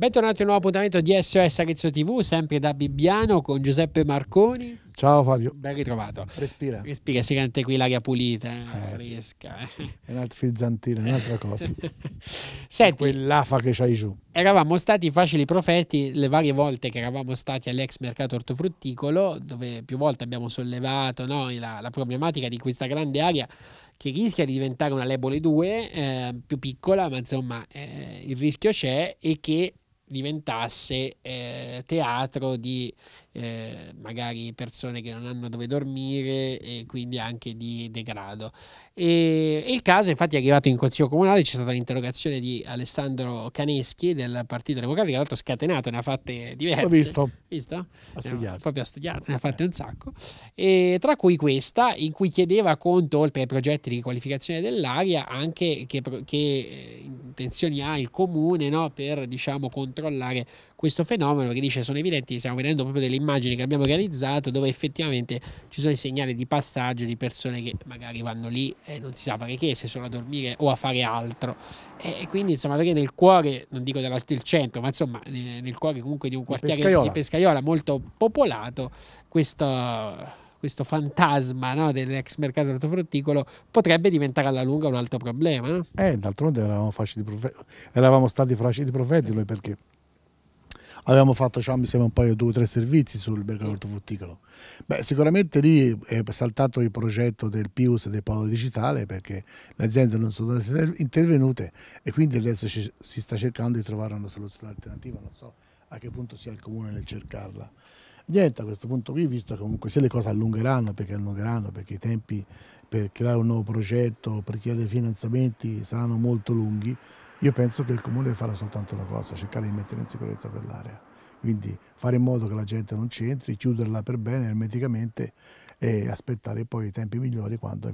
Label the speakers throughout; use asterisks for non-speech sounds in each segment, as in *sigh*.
Speaker 1: Bentornati a un nuovo appuntamento di SOS Arezzo TV, sempre da Bibbiano con Giuseppe Marconi. Ciao Fabio. Ben ritrovato. Respira. Respira, si sente qui l'aria pulita, eh, eh fresca. Sì. Eh.
Speaker 2: È un'altra frizzantina, un'altra cosa. *laughs* Senti, quell'afa che c'hai giù.
Speaker 1: Eravamo stati facili profeti le varie volte che eravamo stati all'ex mercato ortofrutticolo, dove più volte abbiamo sollevato no, la, la, problematica di questa grande area che rischia di diventare una Lebole 2, eh, più piccola, ma insomma eh, il rischio c'è e che diventasse eh, teatro di eh, magari persone che non hanno dove dormire e quindi anche di degrado. E, e il caso infatti è arrivato in Consiglio Comunale, c'è stata l'interrogazione di Alessandro Caneschi del Partito Democratico, tra l'altro scatenato, ne ha fatte diverse. L'ho visto. visto? Ha studiato. proprio ha studiato, ne ha eh. fatte un sacco. E, tra cui questa in cui chiedeva conto, oltre ai progetti di riqualificazione dell'aria, anche che, che eh, intenzioni ha il comune no, per diciamo, controllare questo fenomeno, perché dice sono evidenti stiamo vedendo proprio delle immagini che abbiamo realizzato dove effettivamente ci sono i segnali di passaggio di persone che magari vanno lì e non si sa fare che, se sono a dormire o a fare altro. E quindi insomma avere nel cuore, non dico del centro, ma insomma nel, cuore comunque di un quartiere pescaiola. di pescaiola molto popolato, questo questo fantasma no, dell'ex mercato ortofrutticolo potrebbe diventare alla lunga un altro problema. No?
Speaker 2: Eh, d'altronde eravamo, profe- eravamo stati facili profeti noi perché avevamo fatto cioè, mi sembra un paio, due o tre servizi sul mercato ortofrutticolo. Beh, sicuramente lì è saltato il progetto del Pius e del Polo Digitale perché le aziende non sono intervenute e quindi adesso ci, si sta cercando di trovare una soluzione alternativa, non so a che punto sia il comune nel cercarla. Niente, a questo punto qui, visto che comunque se le cose allungheranno, perché allungheranno, perché i tempi per creare un nuovo progetto, per chiedere finanziamenti saranno molto lunghi, io penso che il comune farà soltanto una cosa, cercare di mettere in sicurezza quell'area. Quindi fare in modo che la gente non c'entri, chiuderla per bene ermeticamente e aspettare poi i tempi migliori quando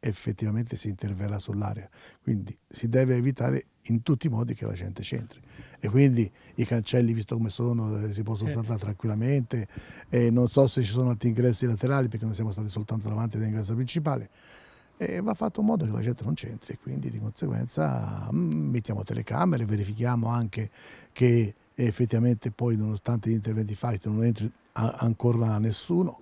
Speaker 2: effettivamente si interverrà sull'area. Quindi si deve evitare in tutti i modi che la gente c'entri. E quindi i cancelli, visto come sono, eh, si possono eh. saltare tranquillamente. E non so se ci sono altri ingressi laterali perché noi siamo stati soltanto davanti all'ingresso principale e va fatto in modo che la gente non c'entri e quindi di conseguenza mm, mettiamo telecamere, verifichiamo anche che effettivamente poi nonostante gli interventi fatti non entri ancora nessuno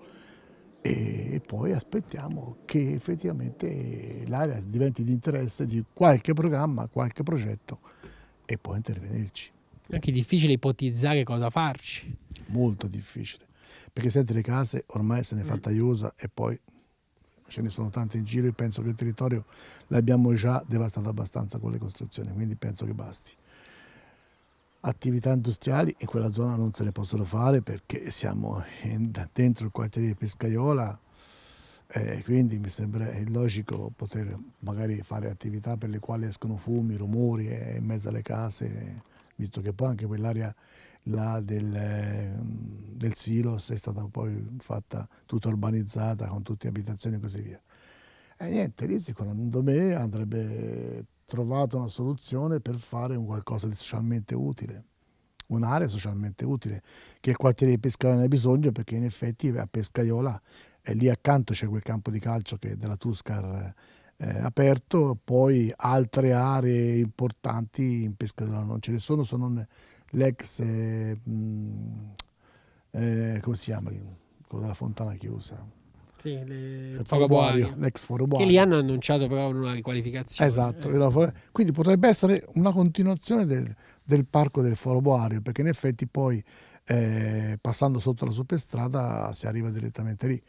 Speaker 2: e poi aspettiamo che effettivamente l'area diventi di interesse di qualche programma, qualche progetto e poi intervenirci.
Speaker 1: È anche difficile ipotizzare cosa farci.
Speaker 2: Molto difficile, perché senti le case ormai se ne è mm. fa tagliosa e poi ce ne sono tante in giro e penso che il territorio l'abbiamo già devastato abbastanza con le costruzioni, quindi penso che basti. Attività industriali in quella zona non se ne possono fare perché siamo in, dentro il quartiere di Pescaiola, eh, quindi mi sembra illogico poter magari fare attività per le quali escono fumi, rumori eh, in mezzo alle case. Eh visto che poi anche quell'area là del, ehm, del Silos è stata poi fatta tutta urbanizzata con tutte le abitazioni e così via. E niente, lì secondo me andrebbe trovata una soluzione per fare un qualcosa di socialmente utile, un'area socialmente utile, che il quartiere di Pescaiola ne ha bisogno perché in effetti a Pescaiola e lì accanto c'è quel campo di calcio che della Tuscar eh, aperto, poi altre aree importanti in pesca non ce ne sono, sono l'ex, eh, eh, come si chiama, quello della fontana chiusa. Sì, le... Eh, Forabuario, l'ex Forabuario. Che lì hanno annunciato però una riqualificazione. Esatto, eh. quindi potrebbe essere una continuazione del, del parco del Foro Forabuario, perché in effetti poi eh, passando sotto la superstrada si arriva direttamente lì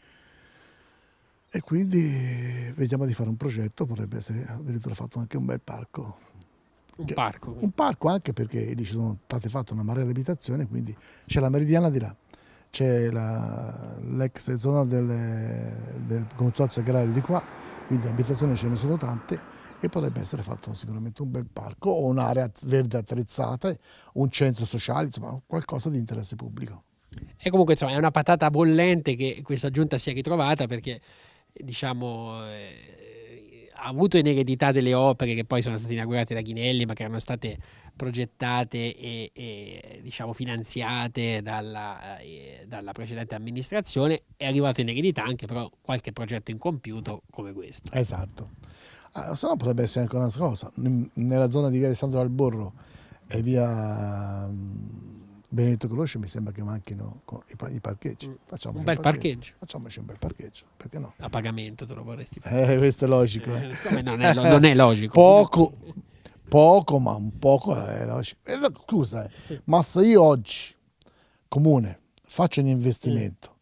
Speaker 2: e quindi vediamo di fare un progetto, potrebbe essere addirittura fatto anche un bel parco.
Speaker 1: Un che, parco? Un
Speaker 2: parco anche perché lì ci sono state fatte una marea di abitazioni, quindi c'è la meridiana di là, c'è la, l'ex zona delle, del consorzio agrario di qua, quindi abitazioni ce ne sono tante e potrebbe essere fatto sicuramente un bel parco o un'area verde attrezzata, un centro sociale, insomma qualcosa di interesse pubblico.
Speaker 1: E comunque insomma è una patata bollente che questa giunta si è ritrovata perché diciamo, eh, ha avuto in eredità delle opere che poi sono state inaugurate da Ghinelli, ma che erano state progettate e, e diciamo, finanziate dalla, eh, dalla, precedente amministrazione, è arrivato in eredità anche però qualche progetto incompiuto come questo.
Speaker 2: Esatto. Ah, se no potrebbe essere anche un'altra cosa, nella zona di via Alessandro Alborro e via Benedetto Croce mi sembra che manchino i, parcheggi. Mm, Facciamoci un bel un parcheggio. parcheggio. Facciamoci un bel parcheggio, perché
Speaker 1: no? A pagamento te lo vorresti fare. Eh, questo è logico. Eh. eh non, è, non, è, logico.
Speaker 2: Poco, poco, ma un poco eh, è logico. Eh, scusa, eh. ma se io oggi, comune, faccio un investimento,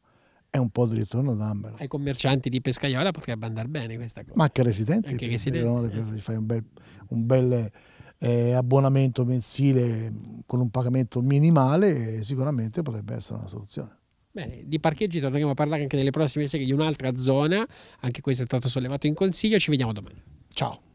Speaker 2: è un po' di ritorno dammelo.
Speaker 1: Ai commercianti di Pescaiola potrebbe andare bene questa cosa. Ma anche ai residenti. Anche residenti.
Speaker 2: Fai un bel, un bel eh, abbonamento mensile con un pagamento minimale eh, sicuramente potrebbe essere una soluzione.
Speaker 1: Bene, di parcheggi torneremo a parlare anche nelle prossime serie di un'altra zona, anche questo è stato sollevato in consiglio, ci vediamo domani. Ciao.